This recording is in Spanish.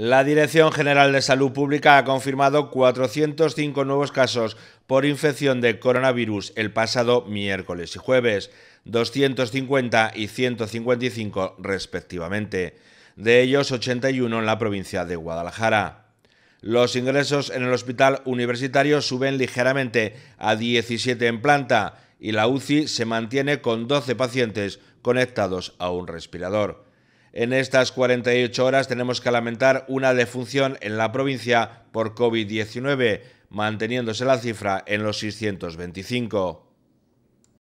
La Dirección General de Salud Pública ha confirmado 405 nuevos casos por infección de coronavirus el pasado miércoles y jueves, 250 y 155 respectivamente, de ellos 81 en la provincia de Guadalajara. Los ingresos en el hospital universitario suben ligeramente a 17 en planta y la UCI se mantiene con 12 pacientes conectados a un respirador. En estas 48 horas tenemos que lamentar una defunción en la provincia por COVID-19, manteniéndose la cifra en los 625.